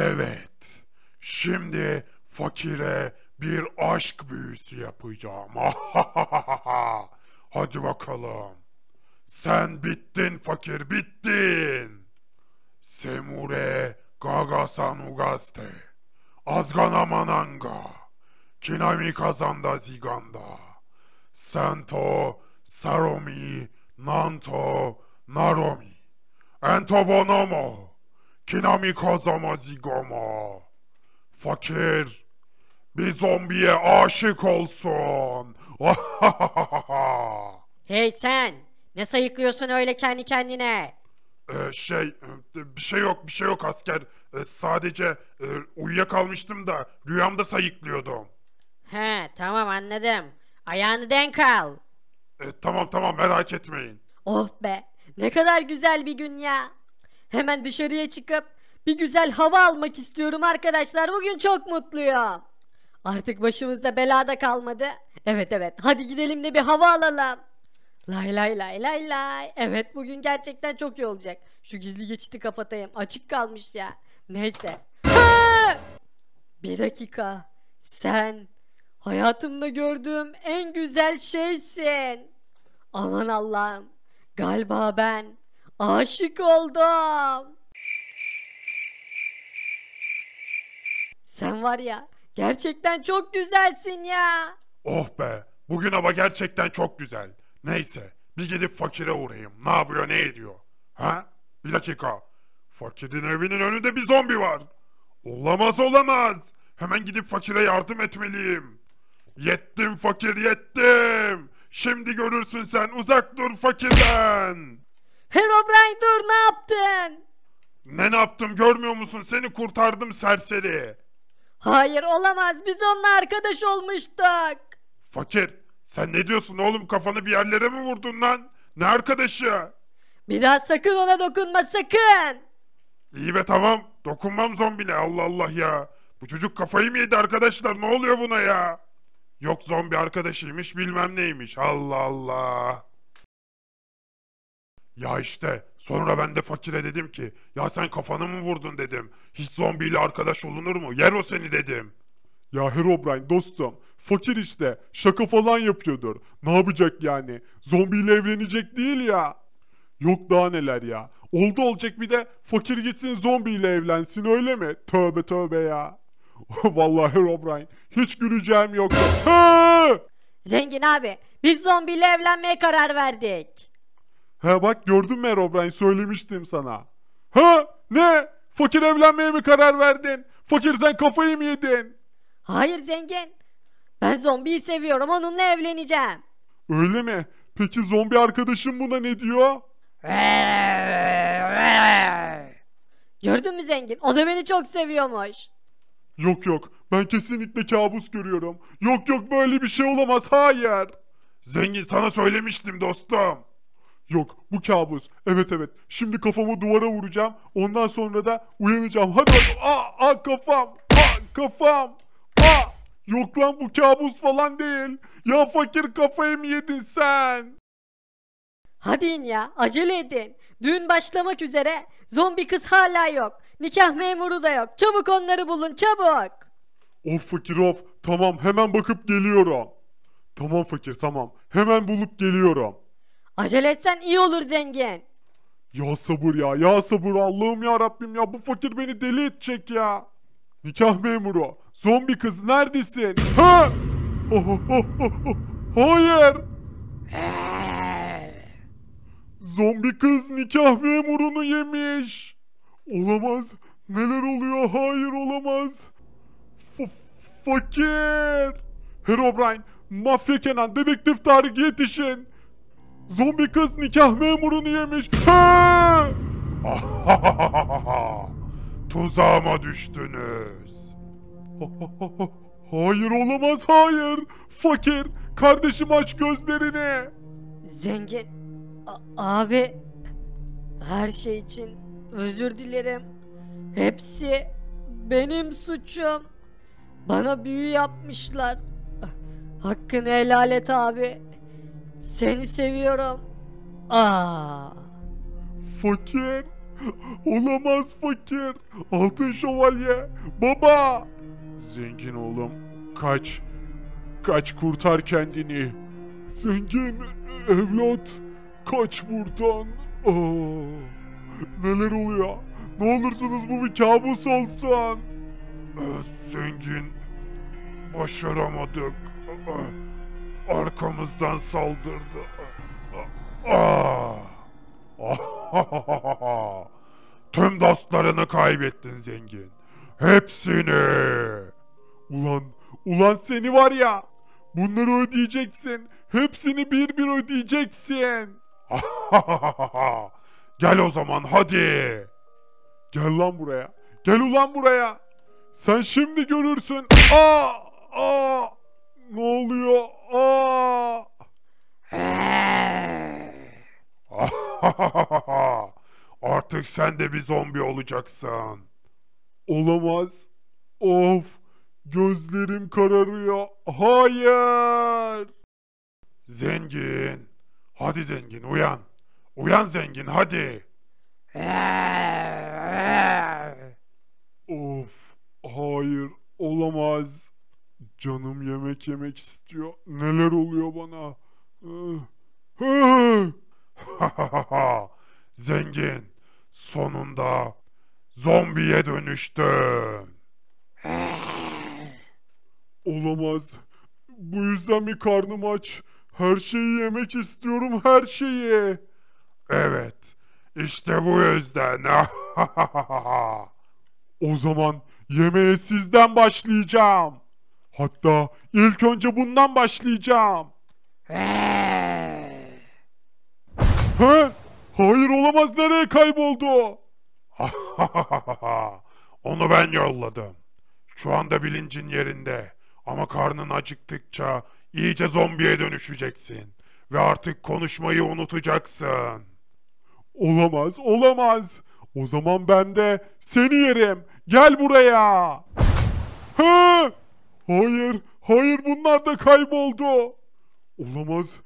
Evet, şimdi fakire bir aşk büyüsü yapacağım. Hadi bakalım. Sen bittin fakir, bittin. Semure gagasan ugaste. Azgana mananga. Kinami kazanda ziganda. Santo, Saromi, Nanto, Naromi. Entobonomo. bonomo. Kinami Kazamazigama. Fakir bir zombiye aşık olsun. hey sen ne sayıklıyorsun öyle kendi kendine? Ee, şey bir şey yok bir şey yok asker. Ee, sadece e, uyuyakalmıştım da rüyamda sayıklıyordum. He tamam anladım. Ayağını denk al. E, tamam tamam merak etmeyin. Oh be ne kadar güzel bir gün ya. Hemen dışarıya çıkıp bir güzel hava almak istiyorum arkadaşlar. Bugün çok mutluyum. Artık başımızda belada kalmadı. Evet evet hadi gidelim de bir hava alalım. Lay lay lay lay lay. Evet bugün gerçekten çok iyi olacak. Şu gizli geçiti kapatayım. Açık kalmış ya. Neyse. Ha! Bir dakika. Sen hayatımda gördüğüm en güzel şeysin. Aman Allah'ım. Galiba ben Aşık oldum. Sen var ya gerçekten çok güzelsin ya. Oh be bugün hava gerçekten çok güzel. Neyse bir gidip fakire uğrayayım. Ne yapıyor ne ediyor? Ha? Bir dakika. Fakirin evinin önünde bir zombi var. Olamaz olamaz. Hemen gidip fakire yardım etmeliyim. Yettim fakir yettim. Şimdi görürsün sen uzak dur fakirden. Herobrine dur ne yaptın? Ne ne yaptım görmüyor musun? Seni kurtardım serseri. Hayır olamaz biz onunla arkadaş olmuştuk. Fakir sen ne diyorsun oğlum kafanı bir yerlere mi vurdun lan? Ne arkadaşı? Bir daha sakın ona dokunma sakın. İyi be tamam dokunmam zombine Allah Allah ya. Bu çocuk kafayı mı yedi arkadaşlar ne oluyor buna ya? Yok zombi arkadaşıymış bilmem neymiş Allah Allah. Ya işte sonra ben de fakire dedim ki ya sen kafanı mı vurdun dedim. Hiç zombiyle arkadaş olunur mu? Yer o seni dedim. Ya Herobrine dostum fakir işte şaka falan yapıyordur. Ne yapacak yani zombiyle evlenecek değil ya. Yok daha neler ya. Oldu olacak bir de fakir gitsin zombiyle evlensin öyle mi? Tövbe tövbe ya. Vallahi Herobrine hiç güleceğim yok. Zengin abi biz zombiyle evlenmeye karar verdik. Ha bak gördün mü Herobrine söylemiştim sana. Ha ne? Fakir evlenmeye mi karar verdin? Fakir sen kafayı mı yedin? Hayır zengin. Ben zombiyi seviyorum onunla evleneceğim. Öyle mi? Peki zombi arkadaşın buna ne diyor? Gördün mü zengin? O da beni çok seviyormuş. Yok yok ben kesinlikle kabus görüyorum. Yok yok böyle bir şey olamaz hayır. Zengin sana söylemiştim dostum. Yok bu kabus. Evet evet. Şimdi kafamı duvara vuracağım. Ondan sonra da uyanacağım. Hadi bakalım. Aa, aa kafam. Aa kafam. Aa. Yok lan bu kabus falan değil. Ya fakir kafayı mı yedin sen? Hadi in ya acele edin. Düğün başlamak üzere. Zombi kız hala yok. Nikah memuru da yok. Çabuk onları bulun çabuk. Of fakir of. Tamam hemen bakıp geliyorum. Tamam fakir tamam. Hemen bulup geliyorum. Acele etsen iyi olur zengin. Ya sabır ya ya sabır Allah'ım ya Rabbim ya bu fakir beni deli edecek ya. Nikah memuru zombi kız neredesin? Ha! Oh, oh, oh, Hayır. Zombi kız nikah memurunu yemiş. Olamaz. Neler oluyor? Hayır olamaz. F fakir. Herobrine, Mafya Kenan, Dedektif Tarık yetişin. Zombi kız nikah memurunu yemiş. Tuzağıma düştünüz. Hayır olamaz hayır. Fakir kardeşim aç gözlerini. Zengin A abi her şey için özür dilerim. Hepsi benim suçum. Bana büyü yapmışlar. Hakkını helal et abi. Seni seviyorum. Aa. Fakir. Olamaz fakir. Altın şövalye. Baba. Zengin oğlum. Kaç. Kaç kurtar kendini. Zengin evlat. Kaç buradan. Aa. Neler oluyor? Ne olursunuz bu bir kabus olsun. Zengin. Başaramadık. Aa arkamızdan saldırdı. Tüm dostlarını kaybettin zengin. Hepsini. Ulan, ulan seni var ya. Bunları ödeyeceksin. Hepsini bir bir ödeyeceksin. Gel o zaman hadi. Gel lan buraya. Gel ulan buraya. Sen şimdi görürsün. Aa! Aa! Ne oluyor? Artık sen de bir zombi olacaksın. Olamaz. Of. Gözlerim kararıyor. Hayır. Zengin. Hadi zengin uyan. Uyan zengin hadi. of. Hayır. Olamaz. Canım yemek yemek istiyor. Neler oluyor bana? Zengin, sonunda zombiye dönüştün. Olamaz. Bu yüzden mi karnım aç? Her şeyi yemek istiyorum, her şeyi. Evet, işte bu yüzden. o zaman yemeğe sizden başlayacağım. Hatta ilk önce bundan başlayacağım. He? Hayır olamaz nereye kayboldu o? Onu ben yolladım. Şu anda bilincin yerinde. Ama karnın acıktıkça iyice zombiye dönüşeceksin. Ve artık konuşmayı unutacaksın. Olamaz, olamaz. O zaman ben de seni yerim. Gel buraya. Ha! Hayır, hayır bunlar da kayboldu. Olamaz.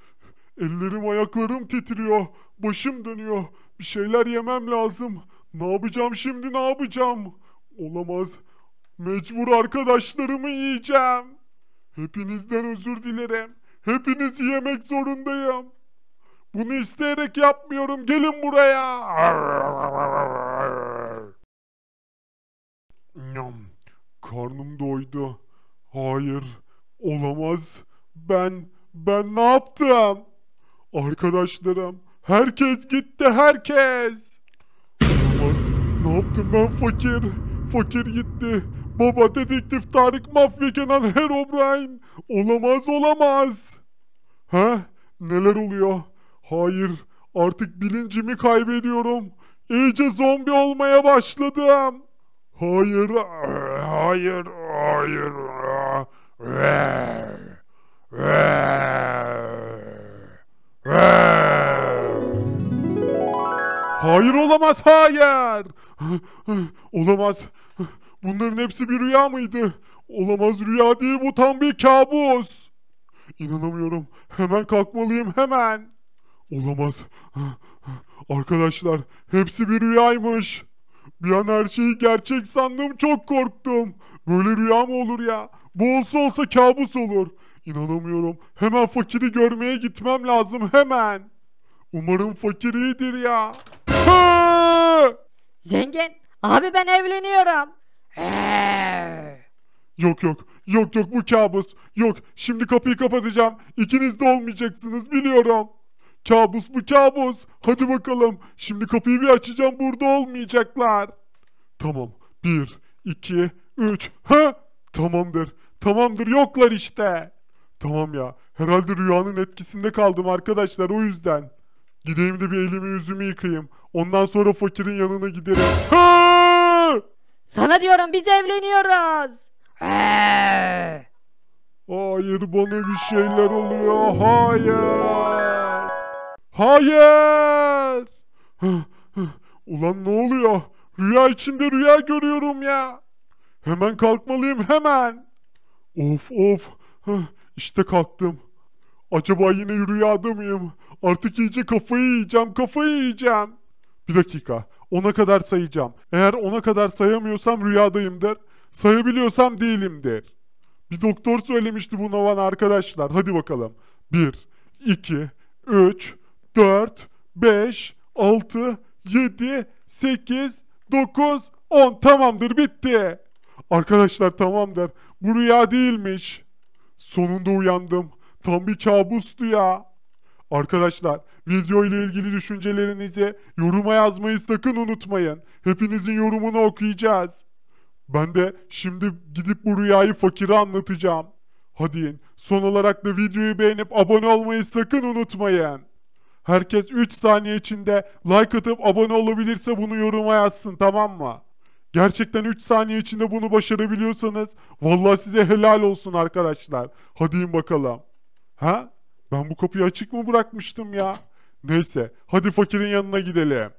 Ellerim ayaklarım titriyor. Başım dönüyor. Bir şeyler yemem lazım. Ne yapacağım şimdi ne yapacağım? Olamaz. Mecbur arkadaşlarımı yiyeceğim. Hepinizden özür dilerim. Hepinizi yemek zorundayım. Bunu isteyerek yapmıyorum. Gelin buraya. Karnım doydu. Hayır. Olamaz. Ben ben ne yaptım? Arkadaşlarım, herkes gitti herkes. Olamaz. Ne yaptım ben fakir? Fakir gitti. Baba dedektif Tarık Mafya Kenan Her Olamaz olamaz. He? Neler oluyor? Hayır. Artık bilincimi kaybediyorum. İyice zombi olmaya başladım. Hayır. Hayır. Hayır. hayır. Hayır olamaz hayır. olamaz. Bunların hepsi bir rüya mıydı? Olamaz rüya değil bu tam bir kabus. İnanamıyorum. Hemen kalkmalıyım hemen. Olamaz. Arkadaşlar hepsi bir rüyaymış. Bir an her şeyi gerçek sandım çok korktum. Böyle rüya mı olur ya? Bu olsa olsa kabus olur. İnanamıyorum. Hemen fakiri görmeye gitmem lazım hemen. Umarım fakir iyidir ya. Ha! Zengin. Abi ben evleniyorum. Eee. Yok yok. Yok yok bu kabus. Yok şimdi kapıyı kapatacağım. İkiniz de olmayacaksınız biliyorum. Kabus bu kabus. Hadi bakalım. Şimdi kapıyı bir açacağım burada olmayacaklar. Tamam. Bir, iki, üç. Ha? Tamamdır. Tamamdır yoklar işte. Tamam ya. Herhalde rüyanın etkisinde kaldım arkadaşlar o yüzden. Gideyim de bir elimi yüzümü yıkayayım. Ondan sonra fakirin yanına giderim. Ha! Sana diyorum biz evleniyoruz. Ee! Hayır bana bir şeyler oluyor. Hayır. Hayır. Ulan ne oluyor? Rüya içinde rüya görüyorum ya. Hemen kalkmalıyım hemen. Of of. İşte kalktım. Acaba yine rüyada mıyım? Artık iyice kafayı yiyeceğim, kafayı yiyeceğim. Bir dakika. Ona kadar sayacağım. Eğer ona kadar sayamıyorsam rüyadayım der. Sayabiliyorsam değilim der. Bir doktor söylemişti bu bana arkadaşlar. Hadi bakalım. 1, 2, 3, 4, 5, 6, 7, 8, 9, 10. Tamamdır bitti. Arkadaşlar tamamdır. Bu rüya değilmiş. Sonunda uyandım. Tam bir kabustu ya. Arkadaşlar video ile ilgili düşüncelerinizi yoruma yazmayı sakın unutmayın. Hepinizin yorumunu okuyacağız. Ben de şimdi gidip bu rüyayı fakire anlatacağım. Hadi son olarak da videoyu beğenip abone olmayı sakın unutmayın. Herkes 3 saniye içinde like atıp abone olabilirse bunu yoruma yazsın tamam mı? Gerçekten 3 saniye içinde bunu başarabiliyorsanız vallahi size helal olsun arkadaşlar. Hadi bakalım. Ha? Ben bu kapıyı açık mı bırakmıştım ya? Neyse hadi fakirin yanına gidelim.